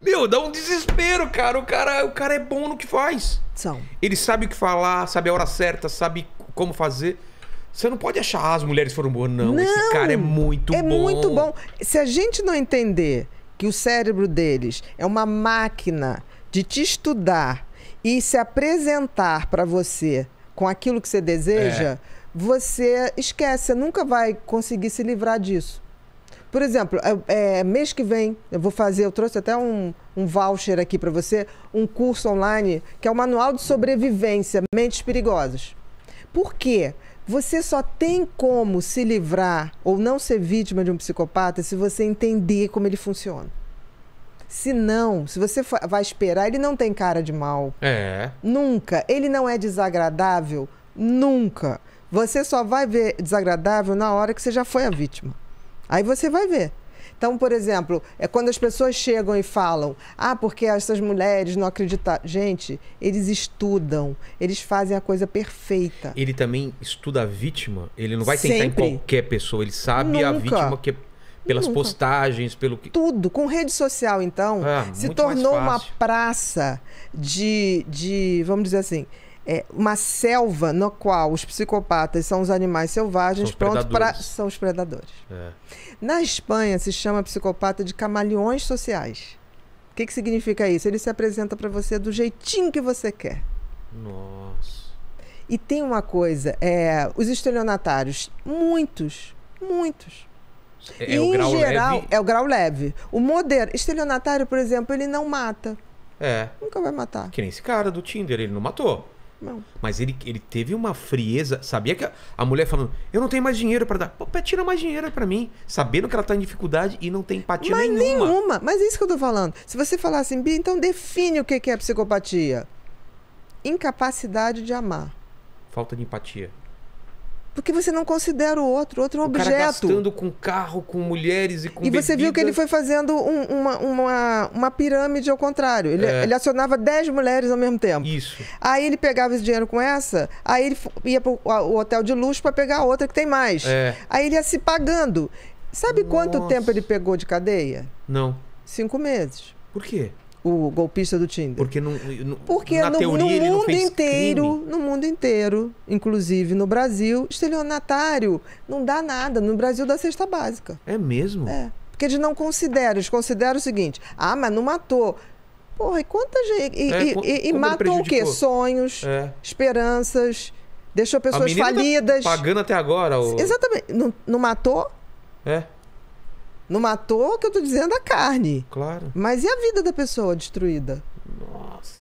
Meu, dá um desespero, cara. O cara, o cara é bom no que faz. São. Ele sabe o que falar, sabe a hora certa, sabe como fazer. Você não pode achar ah, as mulheres foram boas, não. não. Esse cara é muito é bom. É muito bom. Se a gente não entender que o cérebro deles é uma máquina de te estudar e se apresentar para você com aquilo que você deseja, é. você esquece, você nunca vai conseguir se livrar disso. Por exemplo, é, é, mês que vem eu vou fazer, eu trouxe até um, um voucher aqui para você, um curso online que é o Manual de Sobrevivência, Mentes Perigosas. Por quê? Você só tem como se livrar ou não ser vítima de um psicopata se você entender como ele funciona. Se não, se você for, vai esperar, ele não tem cara de mal. É. Nunca. Ele não é desagradável. Nunca. Você só vai ver desagradável na hora que você já foi a vítima. Aí você vai ver. Então, por exemplo, é quando as pessoas chegam e falam, ah, porque essas mulheres não acreditam. Gente, eles estudam, eles fazem a coisa perfeita. Ele também estuda a vítima, ele não vai tentar em qualquer pessoa, ele sabe Nunca. a vítima que é pelas Nunca. postagens, pelo que. Tudo. Com rede social, então, ah, se tornou uma praça de, de, vamos dizer assim, é, uma selva no qual os psicopatas são os animais selvagens, pronto para são os predadores. É. Na Espanha se chama psicopata de camaleões sociais. O que, que significa isso? Ele se apresenta para você do jeitinho que você quer. Nossa. E tem uma coisa, é, os estelionatários, muitos, muitos, é, é o grau geral, leve. É o grau leve. O modelo. Estelionatário, por exemplo, ele não mata. É. Nunca vai matar. Que nem esse cara do Tinder, ele não matou. Não. Mas ele, ele teve uma frieza. Sabia que a, a mulher falando, eu não tenho mais dinheiro para dar. Pô, tira mais dinheiro para mim. Sabendo que ela tá em dificuldade e não tem empatia mas nenhuma. nenhuma. Mas é isso que eu tô falando. Se você falar assim, Bia, então define o que é psicopatia. Incapacidade de amar. Falta de empatia. Porque você não considera o outro, outro é um o objeto. Cara gastando com carro, com mulheres e com E você viu que ele foi fazendo um, uma, uma, uma pirâmide ao contrário. Ele, é. ele acionava 10 mulheres ao mesmo tempo. Isso. Aí ele pegava esse dinheiro com essa, aí ele ia para o hotel de luxo para pegar a outra que tem mais. É. Aí ele ia se pagando. Sabe Nossa. quanto tempo ele pegou de cadeia? Não. Cinco meses. Por quê? o golpista do Tinder. Porque, no Porque no, teoria, no mundo inteiro, crime. no mundo inteiro, inclusive no Brasil, estelionatário não dá nada. No Brasil dá cesta básica. É mesmo? É. Porque eles não consideram, eles consideram o seguinte: ah, mas não matou. Porra, e quantas. E, é, e, e, e matam o quê? Sonhos, é. esperanças, deixou pessoas tá falidas. Tá pagando até agora. O... Exatamente. Não, não matou? É. Não matou, o que eu tô dizendo, a carne. Claro. Mas e a vida da pessoa destruída?